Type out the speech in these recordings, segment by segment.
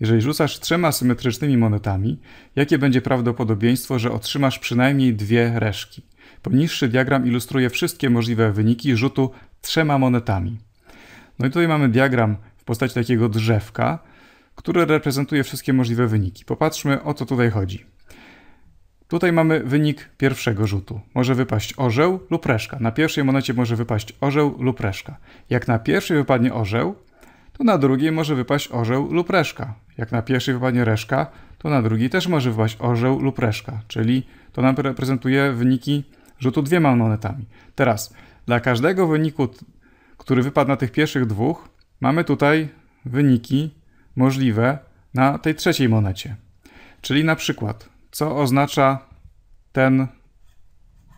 Jeżeli rzucasz trzema symetrycznymi monetami, jakie będzie prawdopodobieństwo, że otrzymasz przynajmniej dwie reszki? Poniższy diagram ilustruje wszystkie możliwe wyniki rzutu trzema monetami. No i tutaj mamy diagram w postaci takiego drzewka, który reprezentuje wszystkie możliwe wyniki. Popatrzmy o co tutaj chodzi. Tutaj mamy wynik pierwszego rzutu. Może wypaść orzeł lub reszka. Na pierwszej monecie może wypaść orzeł lub reszka. Jak na pierwszej wypadnie orzeł, to na drugiej może wypaść orzeł lub reszka. Jak na pierwszej wypadnie reszka, to na drugiej też może wypaść orzeł lub reszka, czyli to nam reprezentuje wyniki rzutu dwiema monetami. Teraz, dla każdego wyniku, który wypadł na tych pierwszych dwóch, mamy tutaj wyniki możliwe na tej trzeciej monecie. Czyli na przykład, co oznacza ten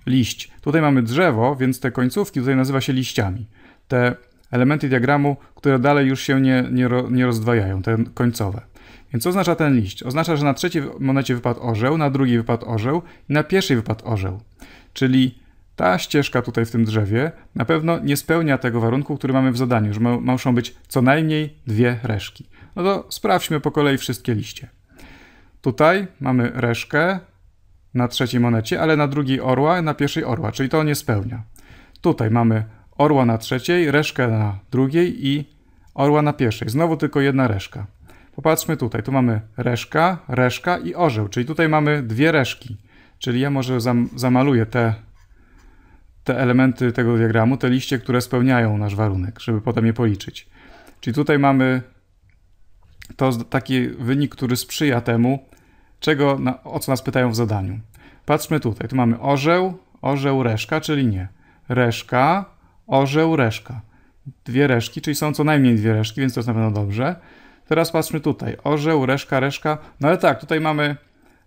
liść. Tutaj mamy drzewo, więc te końcówki tutaj nazywa się liściami. Te elementy diagramu, które dalej już się nie, nie, nie rozdwajają, te końcowe. Więc co oznacza ten liść? Oznacza, że na trzeciej monecie wypadł orzeł, na drugiej wypadł orzeł i na pierwszej wypadł orzeł. Czyli ta ścieżka tutaj w tym drzewie na pewno nie spełnia tego warunku, który mamy w zadaniu, że muszą być co najmniej dwie reszki. No to sprawdźmy po kolei wszystkie liście. Tutaj mamy reszkę na trzeciej monecie, ale na drugiej orła, na pierwszej orła, czyli to nie spełnia. Tutaj mamy orła na trzeciej, reszkę na drugiej i orła na pierwszej. Znowu tylko jedna reszka. Popatrzmy tutaj, tu mamy reszka, reszka i orzeł, czyli tutaj mamy dwie reszki. Czyli ja może zam zamaluję te, te elementy tego diagramu, te liście, które spełniają nasz warunek, żeby potem je policzyć. Czyli tutaj mamy to taki wynik, który sprzyja temu, czego, na, o co nas pytają w zadaniu. Patrzmy tutaj, tu mamy orzeł, orzeł, reszka, czyli nie. Reszka, orzeł, reszka. Dwie reszki, czyli są co najmniej dwie reszki, więc to jest na pewno dobrze. Teraz patrzmy tutaj. Orzeł, reszka, reszka. No ale tak, tutaj mamy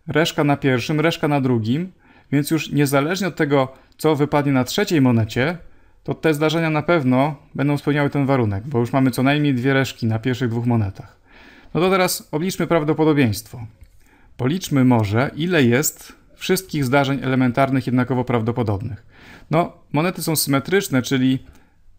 reszka na pierwszym, reszka na drugim, więc już niezależnie od tego, co wypadnie na trzeciej monecie, to te zdarzenia na pewno będą spełniały ten warunek, bo już mamy co najmniej dwie reszki na pierwszych dwóch monetach. No to teraz obliczmy prawdopodobieństwo. Policzmy może, ile jest wszystkich zdarzeń elementarnych jednakowo prawdopodobnych. No, monety są symetryczne, czyli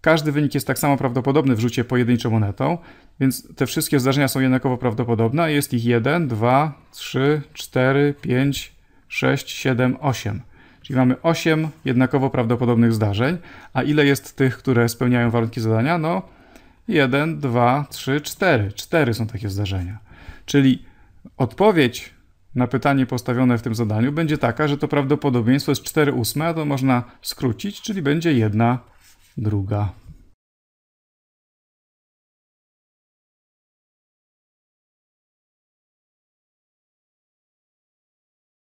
każdy wynik jest tak samo prawdopodobny w rzucie pojedynczą monetą, więc te wszystkie zdarzenia są jednakowo prawdopodobne, a jest ich 1, 2, 3, 4, 5, 6, 7, 8. Czyli mamy 8 jednakowo prawdopodobnych zdarzeń, a ile jest tych, które spełniają warunki zadania? No 1, 2, 3, 4. 4 są takie zdarzenia. Czyli odpowiedź na pytanie postawione w tym zadaniu będzie taka, że to prawdopodobieństwo jest 4 ósme, a to można skrócić, czyli będzie 1 druga.